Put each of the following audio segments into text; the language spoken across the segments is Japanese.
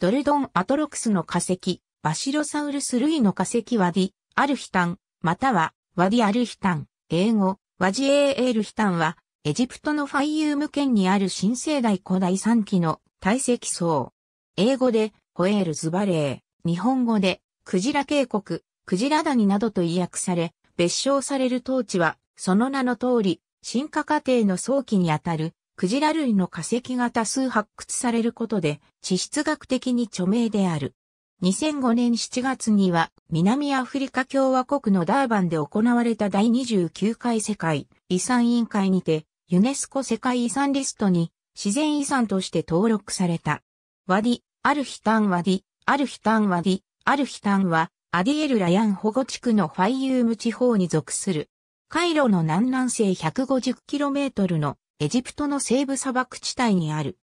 ドルドンアトロクスの化石、バシロサウルス類の化石ワディ、アルヒタン、または、ワディアルヒタン、英語、ワジエーエルヒタンは、エジプトのファイユーム県にある新生代古代3期の堆積層。英語で、ホエールズバレー、日本語で、クジラ渓谷、クジラ谷などと意訳され、別称される当地は、その名の通り、進化過程の早期にあたる、クジラ類の化石が多数発掘されることで、地質学的に著名である。2005年7月には、南アフリカ共和国のダーバンで行われた第29回世界遺産委員会にて、ユネスコ世界遺産リストに自然遺産として登録された。ワディ、アルヒタンワディ、アルヒタンワディ、アルヒタンは、アディエル・ラヤン保護地区のファイユーム地方に属する。カイロの南南西 150km のエジプトの西部砂漠地帯にある。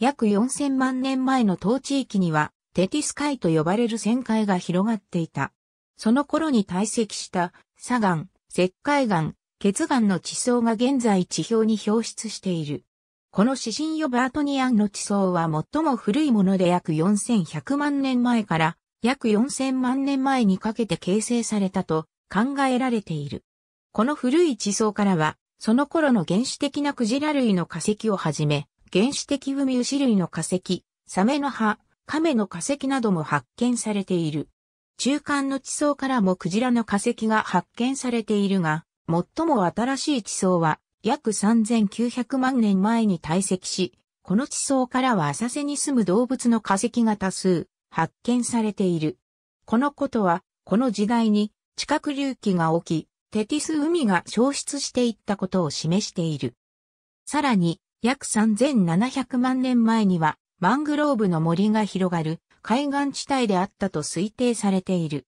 約4000万年前の当地域には、テティス海と呼ばれる旋海が広がっていた。その頃に堆積した砂岩、石灰岩、血岩の地層が現在地表に表出している。この指針ヨバートニアンの地層は最も古いもので約4100万年前から約4000万年前にかけて形成されたと考えられている。この古い地層からはその頃の原始的なクジラ類の化石をはじめ、原始的ウミウシ類の化石、サメの歯、亀の化石なども発見されている。中間の地層からもクジラの化石が発見されているが、最も新しい地層は約3900万年前に堆積し、この地層からは浅瀬に住む動物の化石が多数発見されている。このことは、この時代に地殻隆起が起き、テティス海が消失していったことを示している。さらに、約3700万年前には、マングローブの森が広がる海岸地帯であったと推定されている。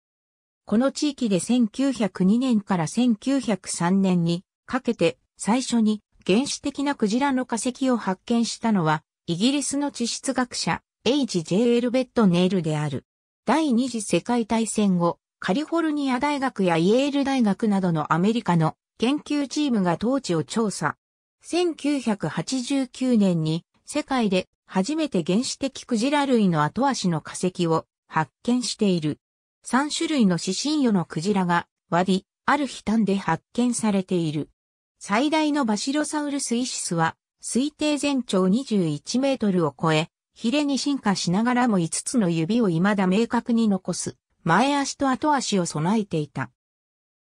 この地域で1902年から1903年にかけて最初に原始的なクジラの化石を発見したのは、イギリスの地質学者 H.J. エルベット・ネイルである。第二次世界大戦後、カリフォルニア大学やイエール大学などのアメリカの研究チームが当地を調査。1989年に世界で初めて原始的クジラ類の後足の化石を発見している。3種類の死神魚のクジラがワディ、アルヒタンで発見されている。最大のバシロサウルスイシスは推定全長21メートルを超え、ヒレに進化しながらも5つの指を未だ明確に残す。前足と後足を備えていた。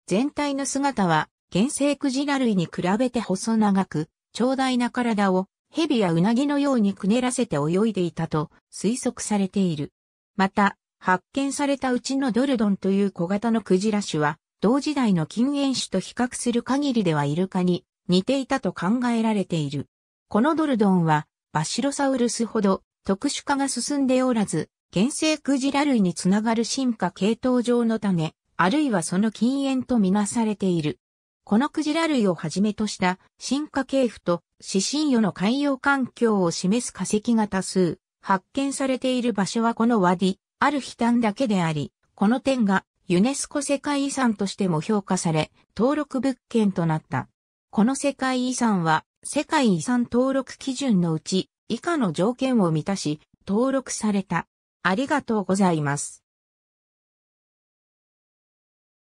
全体の姿は、原生クジラ類に比べて細長く、長大な体を、蛇やウナギのようにくねらせて泳いでいたと推測されている。また、発見されたうちのドルドンという小型のクジラ種は、同時代の禁煙種と比較する限りではイルカに似ていたと考えられている。このドルドンは、バシロサウルスほど特殊化が進んでおらず、原生クジラ類につながる進化系統上の種、あるいはその禁煙とみなされている。このクジラ類をはじめとした進化系譜と指針魚の海洋環境を示す化石が多数発見されている場所はこのワディ、アルヒタンだけであり、この点がユネスコ世界遺産としても評価され、登録物件となった。この世界遺産は世界遺産登録基準のうち以下の条件を満たし、登録された。ありがとうございます。